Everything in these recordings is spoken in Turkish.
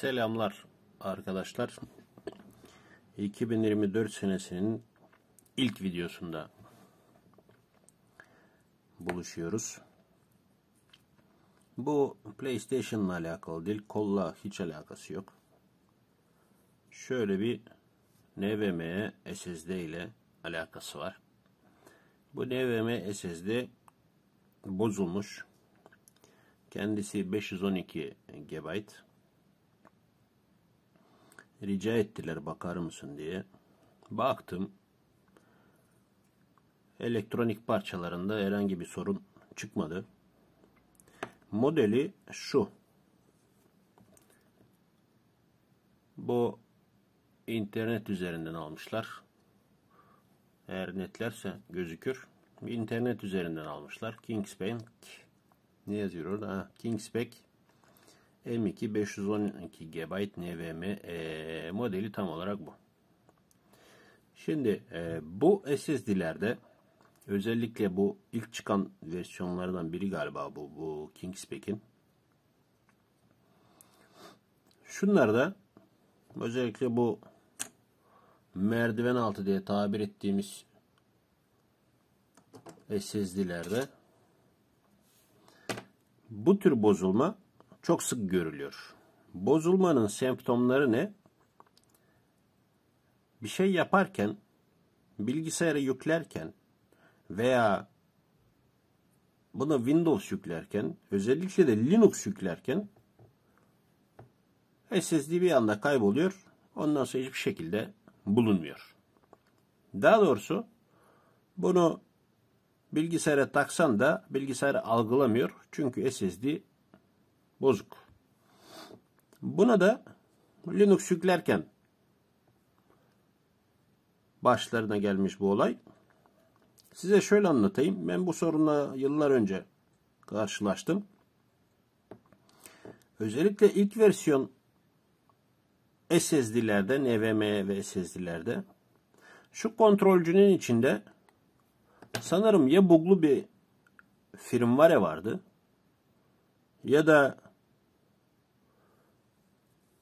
Selamlar arkadaşlar. 2024 senesinin ilk videosunda buluşuyoruz. Bu PlayStation'la alakalı değil, kolla hiç alakası yok. Şöyle bir NVMe SSD ile alakası var. Bu NVMe SSD bozulmuş. Kendisi 512 GB rica ettiler bakar mısın diye. Baktım. Elektronik parçalarında herhangi bir sorun çıkmadı. Modeli şu. Bu internet üzerinden almışlar. Eğer netlerse gözükür. İnternet üzerinden almışlar. Kingsbank ne yazıyor orada? Ha, M2 512 GB NVMe e, modeli tam olarak bu. Şimdi e, bu SSD'lerde özellikle bu ilk çıkan versiyonlardan biri galiba bu, bu Kingspek'in. Şunlarda özellikle bu merdiven altı diye tabir ettiğimiz SSD'lerde bu tür bozulma çok sık görülüyor. Bozulmanın semptomları ne? Bir şey yaparken, bilgisayarı yüklerken veya buna Windows yüklerken, özellikle de Linux yüklerken SSD bir anda kayboluyor. Ondan sonra hiçbir şekilde bulunmuyor. Daha doğrusu bunu bilgisayara taksan da bilgisayar algılamıyor. Çünkü SSD Bozuk. Buna da Linux yüklerken başlarına gelmiş bu olay. Size şöyle anlatayım. Ben bu sorunla yıllar önce karşılaştım. Özellikle ilk versiyon SSD'lerde, NVMe ve SSD'lerde şu kontrolcünün içinde sanırım ya buglu bir firmware vardı ya da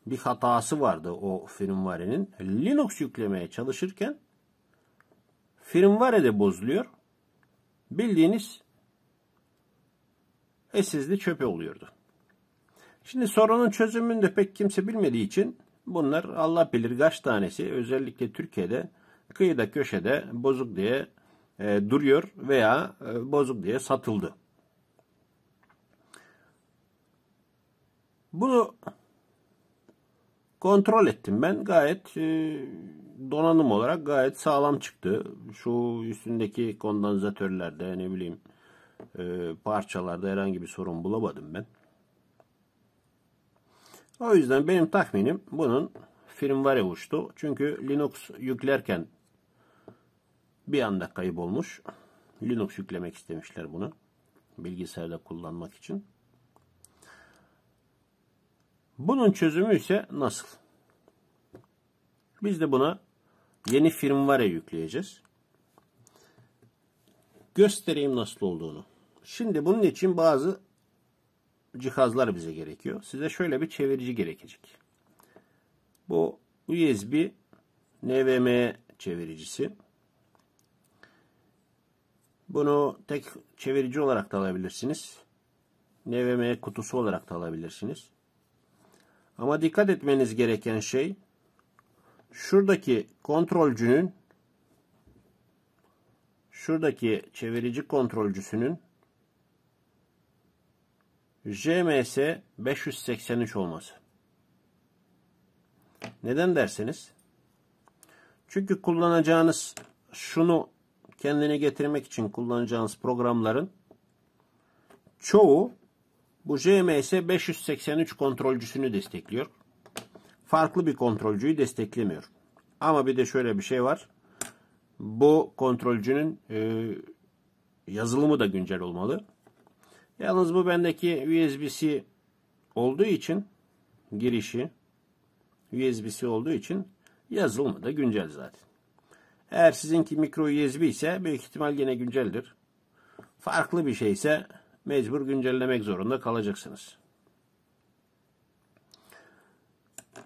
bir hatası vardı o firmware'nin. Linux yüklemeye çalışırken firmware de bozuluyor. Bildiğiniz esizli çöpe oluyordu. Şimdi sorunun çözümünü de pek kimse bilmediği için bunlar Allah bilir kaç tanesi özellikle Türkiye'de kıyıda köşede bozuk diye e, duruyor veya e, bozuk diye satıldı. Bunu kontrol ettim ben. Gayet e, donanım olarak gayet sağlam çıktı. Şu üstündeki kondansatörlerde ne bileyim e, parçalarda herhangi bir sorun bulamadım ben. O yüzden benim tahminim bunun firmware e uçtu. Çünkü Linux yüklerken bir anda kayıp olmuş. Linux yüklemek istemişler bunu. Bilgisayarda kullanmak için. Bunun çözümü ise nasıl? Biz de buna yeni firmware yükleyeceğiz. Göstereyim nasıl olduğunu. Şimdi bunun için bazı cihazlar bize gerekiyor. Size şöyle bir çevirici gerekecek. Bu USB NVMe çeviricisi. Bunu tek çevirici olarak da alabilirsiniz. NVMe kutusu olarak da alabilirsiniz. Ama dikkat etmeniz gereken şey şuradaki kontrolcünün şuradaki çevirici kontrolcüsünün JMS 583 olması. Neden derseniz çünkü kullanacağınız şunu kendine getirmek için kullanacağınız programların çoğu bu JMS 583 kontrolcüsünü destekliyor. Farklı bir kontrolcüyü desteklemiyor. Ama bir de şöyle bir şey var. Bu kontrolcünün e, yazılımı da güncel olmalı. Yalnız bu bendeki USB-C olduğu için girişi USB-C olduğu için yazılımı da güncel zaten. Eğer sizinki mikro USB ise büyük ihtimal yine günceldir. Farklı bir şeyse mecbur güncellemek zorunda kalacaksınız.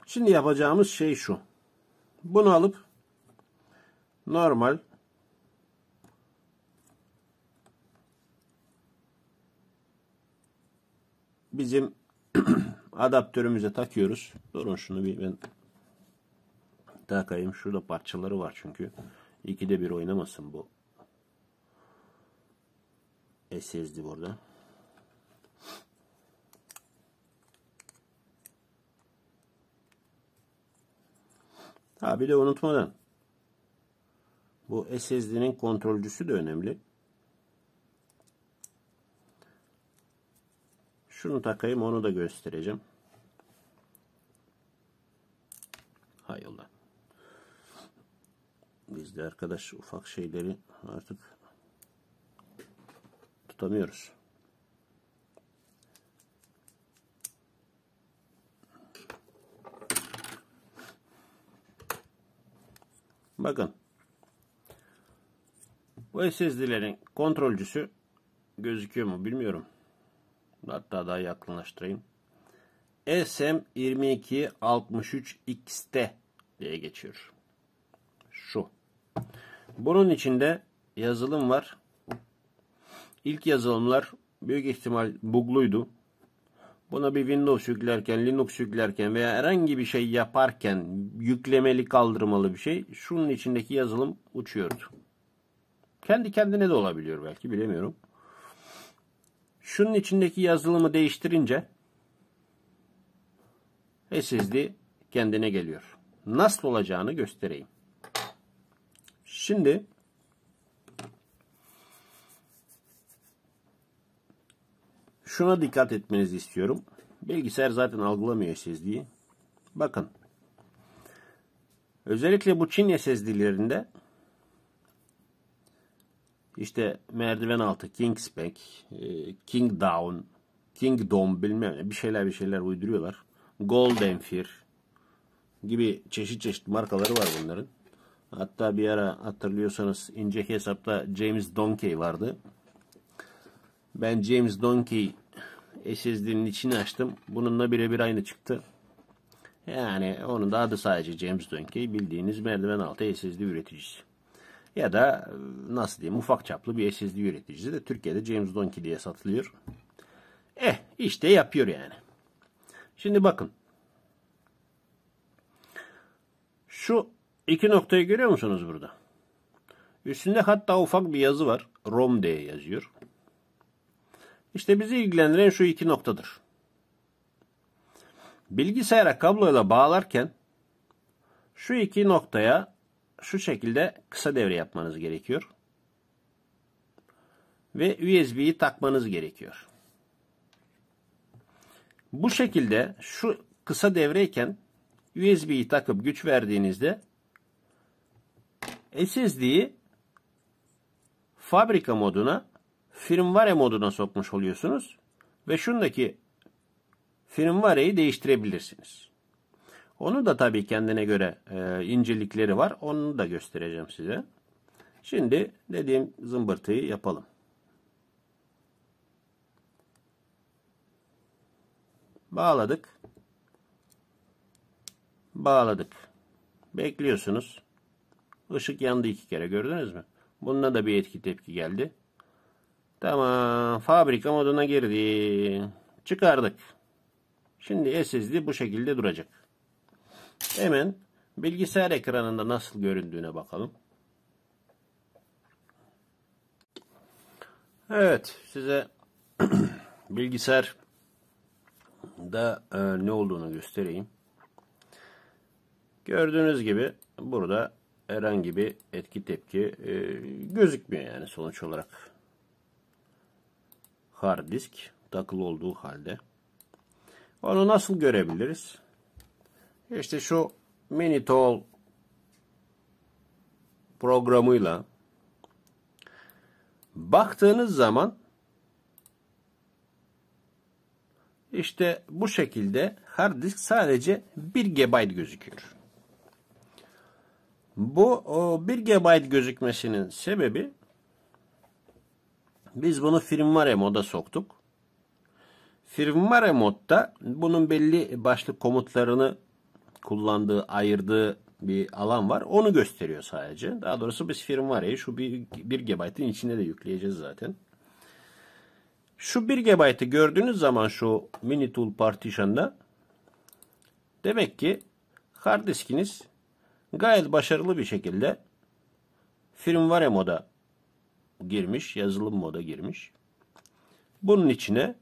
Şimdi yapacağımız şey şu. Bunu alıp normal bizim adaptörümüze takıyoruz. Durun şunu bir ben takayım. Şurada parçaları var çünkü. İkide bir oynamasın bu. SSD burada. Ha bir de unutmadan bu SSD'nin kontrolcüsü de önemli. Şunu takayım onu da göstereceğim. Hay Allah. Biz de arkadaş ufak şeyleri artık tutamıyoruz. Bakın. Bu SSD'lerin kontrolcüsü gözüküyor mu bilmiyorum. Hatta daha yakınlaştırayım. SM2263XT diye geçiyor. Şu. Bunun içinde yazılım var. İlk yazılımlar büyük ihtimal bugluydu. Buna bir Windows yüklerken, Linux yüklerken veya herhangi bir şey yaparken yüklemeli kaldırmalı bir şey şunun içindeki yazılım uçuyordu. Kendi kendine de olabiliyor belki bilemiyorum. Şunun içindeki yazılımı değiştirince SSD kendine geliyor. Nasıl olacağını göstereyim. Şimdi şuna dikkat etmenizi istiyorum. Bilgisayar zaten algılamıyor SSD'yi. Bakın. Özellikle bu Çin SSD'lerinde işte merdiven altı Kingspec, e, King Down, Kingdom bilmem ne bir şeyler bir şeyler uyduruyorlar. Golden Fear gibi çeşit çeşit markaları var bunların. Hatta bir ara hatırlıyorsanız ince hesapta James Donkey vardı. Ben James Donkey SSD'nin içini açtım. Bununla birebir aynı çıktı. Yani onun da adı sadece James Donkey. bildiğiniz merdiven altı SSD üreticisi. Ya da e, nasıl diyeyim ufak çaplı bir SSD üreticisi de Türkiye'de James Donkey diye satılıyor. Eh işte yapıyor yani. Şimdi bakın. Şu iki noktayı görüyor musunuz burada? Üstünde hatta ufak bir yazı var. ROM diye yazıyor. İşte bizi ilgilendiren şu iki noktadır. Bilgisayara kabloyla bağlarken şu iki noktaya şu şekilde kısa devre yapmanız gerekiyor. Ve USB'yi takmanız gerekiyor. Bu şekilde şu kısa devreyken USB'yi takıp güç verdiğinizde SSD'yi fabrika moduna firmware moduna sokmuş oluyorsunuz ve şundaki firmware'yi değiştirebilirsiniz. Onu da tabii kendine göre e, incelikleri var. Onu da göstereceğim size. Şimdi dediğim zımbırtıyı yapalım. Bağladık. Bağladık. Bekliyorsunuz. Işık yandı iki kere gördünüz mü? Bununla da bir etki tepki geldi. Tamam. Fabrika moduna girdi. Çıkardık. Şimdi SSD bu şekilde duracak. Hemen bilgisayar ekranında nasıl göründüğüne bakalım. Evet size bilgisayar da e, ne olduğunu göstereyim. Gördüğünüz gibi burada herhangi bir etki tepki e, gözükmüyor yani sonuç olarak hard disk takılı olduğu halde. Onu nasıl görebiliriz? İşte şu Minitol programıyla baktığınız zaman işte bu şekilde hard disk sadece 1 GB gözüküyor. Bu 1 GB gözükmesinin sebebi biz bunu firmware moda soktuk. Firmware modda bunun belli başlık komutlarını kullandığı, ayırdığı bir alan var. Onu gösteriyor sadece. Daha doğrusu biz firmware'yi şu 1 GB'ın içine de yükleyeceğiz zaten. Şu 1 GB'ı gördüğünüz zaman şu mini tool partition'da demek ki hard diskiniz gayet başarılı bir şekilde firmware moda girmiş, yazılım moda girmiş. Bunun içine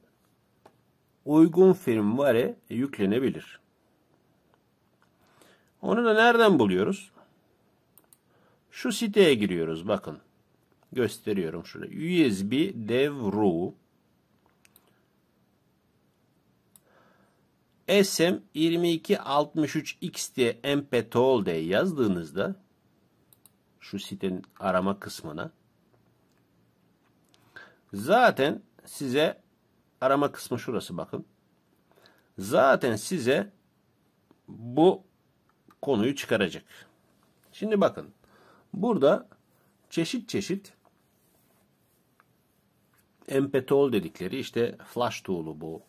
uygun firmware yüklenebilir. Onu da nereden buluyoruz? Şu siteye giriyoruz bakın. Gösteriyorum şurada. USB devru SM2263XT MP Tol diye yazdığınızda şu sitenin arama kısmına Zaten size arama kısmı şurası bakın. Zaten size bu konuyu çıkaracak. Şimdi bakın. Burada çeşit çeşit empetol dedikleri işte flash tool'u bu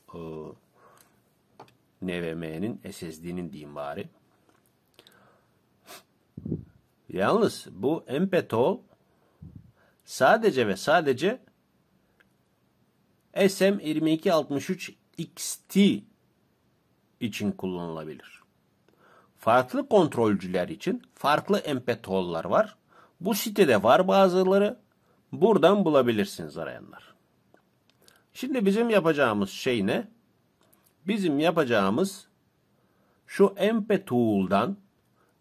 e, NVMe'nin SSD'nin diyeyim bari. Yalnız bu empetol sadece ve sadece SM2263 XT için kullanılabilir. Farklı kontrolcüler için farklı MPTOL'lar var. Bu sitede var bazıları. Buradan bulabilirsiniz arayanlar. Şimdi bizim yapacağımız şey ne? Bizim yapacağımız şu MPTool'dan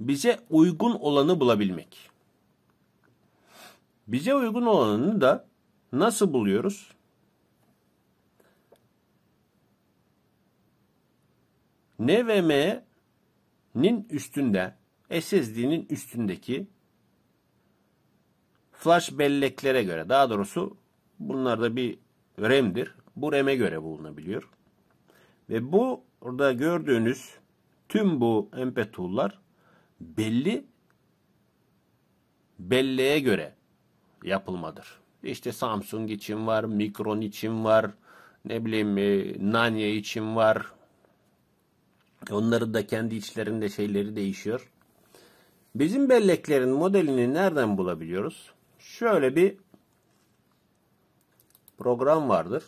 bize uygun olanı bulabilmek. Bize uygun olanını da nasıl buluyoruz? N ve M'nin üstünde SSD'nin üstündeki flash belleklere göre daha doğrusu bunlar da bir RAM'dir. Bu RAM'e göre bulunabiliyor. Ve bu burada gördüğünüz tüm bu MP tool'lar belli belleğe göre yapılmadır. İşte Samsung için var, Micron için var, ne bileyim e, Nanya için var, Onların da kendi içlerinde şeyleri değişiyor. Bizim belleklerin modelini nereden bulabiliyoruz? Şöyle bir program vardır.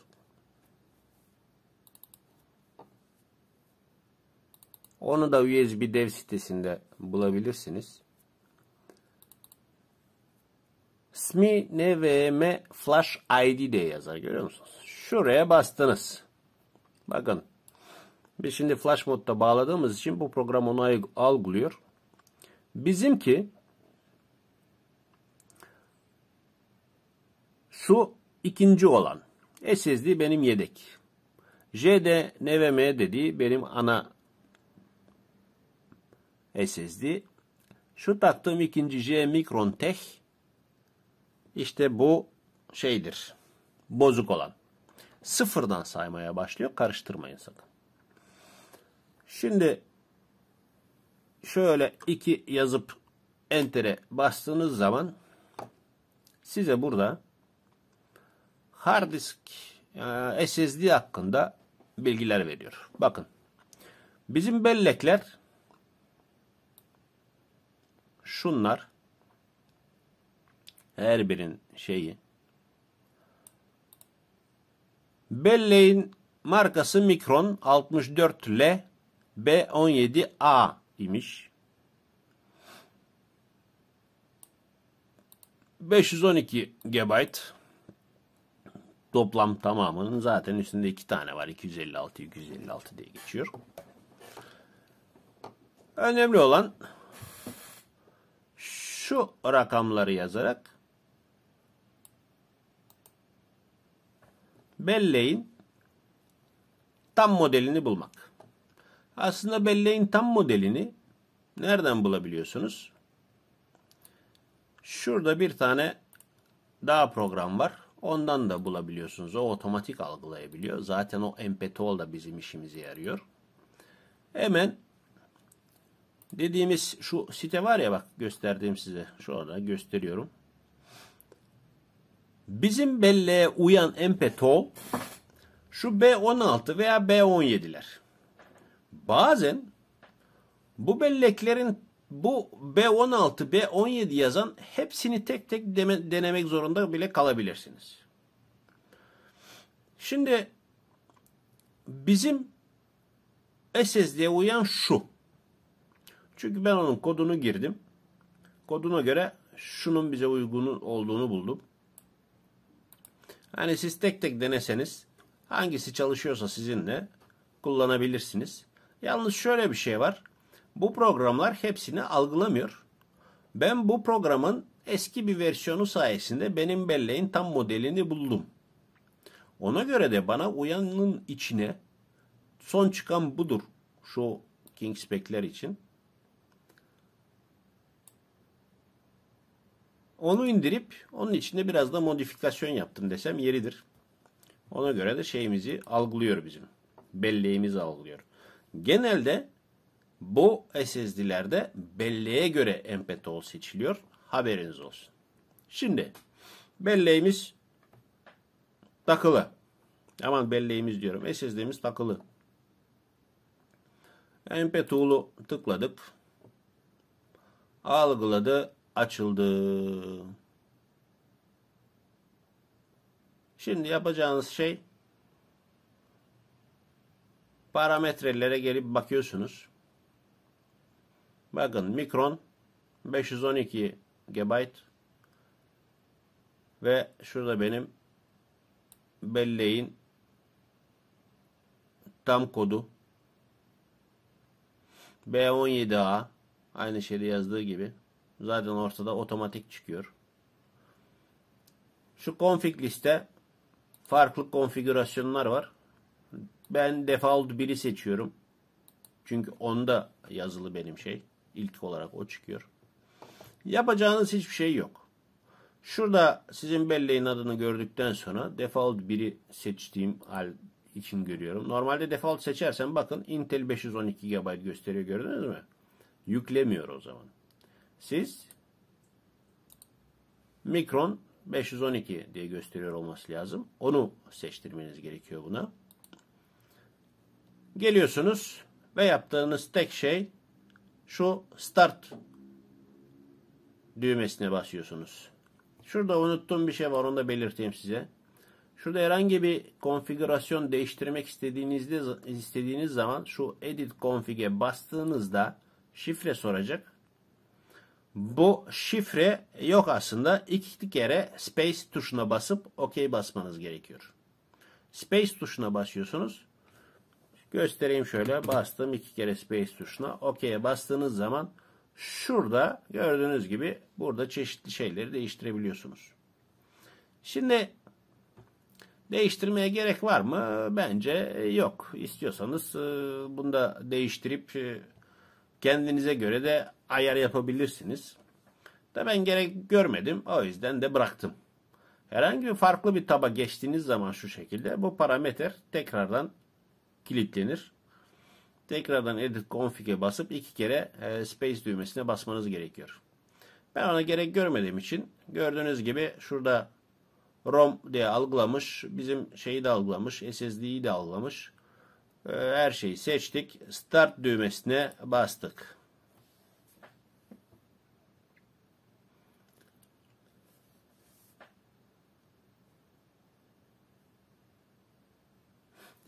Onu da USB dev sitesinde bulabilirsiniz. SMI NVM Flash ID diye yazar görüyor musunuz? Şuraya bastınız. Bakın biz şimdi flash modda bağladığımız için bu program onu algılıyor. Bizimki su ikinci olan. SSD benim yedek. JD NVM dediği benim ana SSD. Şu taktığım ikinci J Micron Tech işte bu şeydir. Bozuk olan. Sıfırdan saymaya başlıyor. Karıştırmayın sakın. Şimdi şöyle iki yazıp enter'e bastığınız zaman size burada hard disk e, SSD hakkında bilgiler veriyor. Bakın bizim bellekler şunlar her birin şeyi belleğin markası Mikron 64L B17A imiş. 512 GB toplam tamamının zaten üstünde iki tane var. 256 256 diye geçiyor. Önemli olan şu rakamları yazarak belleğin tam modelini bulmak. Aslında belleğin tam modelini nereden bulabiliyorsunuz? Şurada bir tane daha program var. Ondan da bulabiliyorsunuz. O otomatik algılayabiliyor. Zaten o MPTOL da bizim işimize yarıyor. Hemen dediğimiz şu site var ya bak gösterdiğim size. Şurada gösteriyorum. Bizim belleğe uyan MPTOL şu B16 veya B17'ler. Bazen bu belleklerin bu B16, B17 yazan hepsini tek tek denemek zorunda bile kalabilirsiniz. Şimdi bizim SSD'ye uyan şu. Çünkü ben onun kodunu girdim. Koduna göre şunun bize uygun olduğunu buldum. Hani siz tek tek deneseniz hangisi çalışıyorsa sizinle kullanabilirsiniz. Yalnız şöyle bir şey var. Bu programlar hepsini algılamıyor. Ben bu programın eski bir versiyonu sayesinde benim belleğin tam modelini buldum. Ona göre de bana uyanın içine son çıkan budur. Şu Kingsback'ler için. Onu indirip onun içinde biraz da modifikasyon yaptım desem yeridir. Ona göre de şeyimizi algılıyor bizim. Belleğimizi algılıyor. Genelde bu SSD'lerde belleğe göre MPTOL seçiliyor. Haberiniz olsun. Şimdi belleğimiz takılı. Aman belleğimiz diyorum. SSD'miz takılı. mp tıkladık. Algıladı. Açıldı. Şimdi yapacağınız şey parametrelere gelip bakıyorsunuz. Bakın mikron 512 GB ve şurada benim belleğin tam kodu B17A aynı şeyde yazdığı gibi zaten ortada otomatik çıkıyor. Şu config liste farklı konfigürasyonlar var. Ben default 1'i seçiyorum. Çünkü onda yazılı benim şey. İlk olarak o çıkıyor. Yapacağınız hiçbir şey yok. Şurada sizin belleğin adını gördükten sonra default 1'i seçtiğim hal için görüyorum. Normalde default seçersen bakın Intel 512 GB gösteriyor gördünüz mü? Yüklemiyor o zaman. Siz Micron 512 diye gösteriyor olması lazım. Onu seçtirmeniz gerekiyor buna. Geliyorsunuz ve yaptığınız tek şey şu start düğmesine basıyorsunuz. Şurada unuttuğum bir şey var onu da belirteyim size. Şurada herhangi bir konfigürasyon değiştirmek istediğinizde istediğiniz zaman şu edit config'e bastığınızda şifre soracak. Bu şifre yok aslında. İki kere space tuşuna basıp OK basmanız gerekiyor. Space tuşuna basıyorsunuz. Göstereyim şöyle. Bastım iki kere space tuşuna. OK'ye bastığınız zaman şurada gördüğünüz gibi burada çeşitli şeyleri değiştirebiliyorsunuz. Şimdi Değiştirmeye gerek var mı? Bence e, yok. İstiyorsanız e, bunu da değiştirip e, kendinize göre de ayar yapabilirsiniz. Da ben gerek görmedim. O yüzden de bıraktım. Herhangi bir farklı bir taba geçtiğiniz zaman şu şekilde bu parametre tekrardan kilitlenir. Tekrardan Edit Config'e basıp iki kere e, Space düğmesine basmanız gerekiyor. Ben ona gerek görmediğim için gördüğünüz gibi şurada ROM diye algılamış. Bizim şeyi de algılamış. SSD'yi de algılamış. E, her şeyi seçtik. Start düğmesine bastık.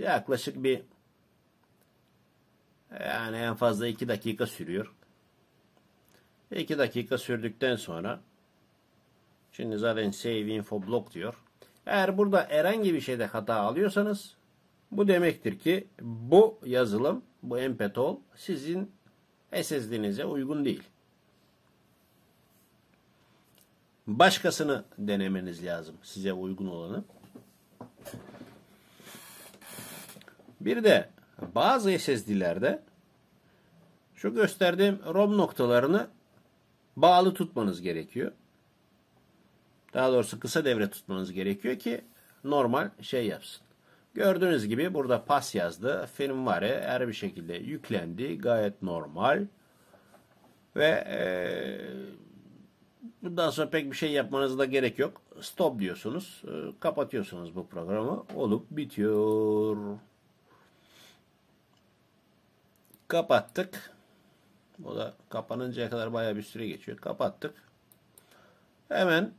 Yaklaşık bir yani en fazla iki dakika sürüyor. İki dakika sürdükten sonra şimdi zaten save info block diyor. Eğer burada herhangi bir şeyde hata alıyorsanız bu demektir ki bu yazılım, bu MPTOL sizin SSD'nize uygun değil. Başkasını denemeniz lazım size uygun olanı. Bir de bazı SSD'lerde şu gösterdiğim ROM noktalarını bağlı tutmanız gerekiyor. Daha doğrusu kısa devre tutmanız gerekiyor ki normal şey yapsın. Gördüğünüz gibi burada pas yazdı. film Firmware her bir şekilde yüklendi. Gayet normal. Ve e, bundan sonra pek bir şey yapmanız da gerek yok. Stop diyorsunuz. E, kapatıyorsunuz bu programı. Olup bitiyor. Kapattık. O da kapanıncaya kadar baya bir süre geçiyor. Kapattık. Hemen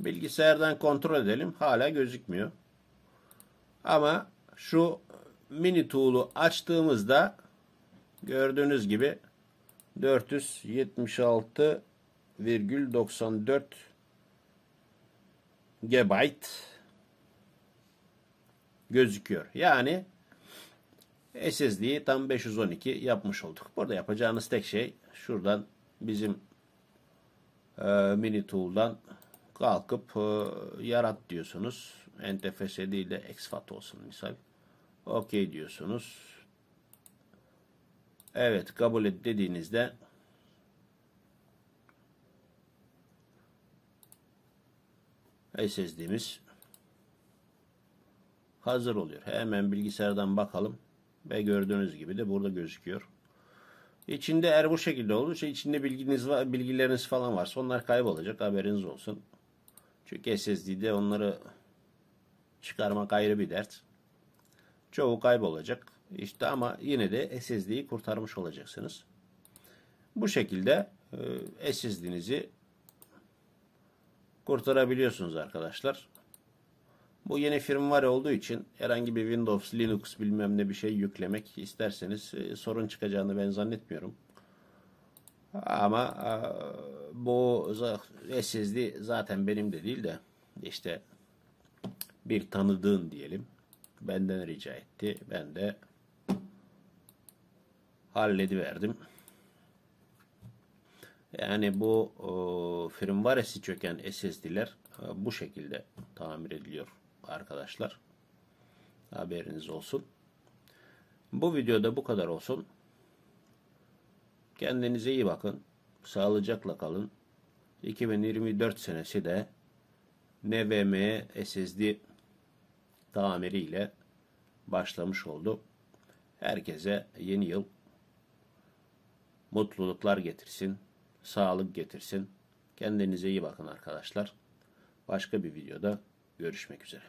bilgisayardan kontrol edelim. Hala gözükmüyor. Ama şu mini tool'u açtığımızda gördüğünüz gibi 476,94 GB gözüküyor. Yani SSD'yi tam 512 yapmış olduk. Burada yapacağınız tek şey şuradan bizim e, mini tool'dan kalkıp e, yarat diyorsunuz. NTFSD ile exfat olsun misal. OK diyorsunuz. Evet kabul et dediğinizde SSD'miz hazır oluyor. Hemen bilgisayardan bakalım. Ve gördüğünüz gibi de burada gözüküyor. İçinde eğer bu şekilde olursa içinde bilginiz var, bilgileriniz falan varsa onlar kaybolacak haberiniz olsun. Çünkü SSD'de onları çıkarmak ayrı bir dert. Çoğu kaybolacak. İşte ama yine de SSD'yi kurtarmış olacaksınız. Bu şekilde e, SSD'nizi kurtarabiliyorsunuz arkadaşlar. Bu yeni firmware olduğu için herhangi bir Windows, Linux bilmem ne bir şey yüklemek isterseniz e, sorun çıkacağını ben zannetmiyorum. Ama e, bu SSD zaten benim de değil de işte bir tanıdığın diyelim benden rica etti. Ben de hallediverdim. Yani bu e, firmwaresi çöken SSD'ler e, bu şekilde tamir ediliyor arkadaşlar. Haberiniz olsun. Bu videoda bu kadar olsun. Kendinize iyi bakın. Sağlıcakla kalın. 2024 senesi de NVMe SSD tamiriyle başlamış oldu. Herkese yeni yıl mutluluklar getirsin, sağlık getirsin. Kendinize iyi bakın arkadaşlar. Başka bir videoda Görüşmek üzere.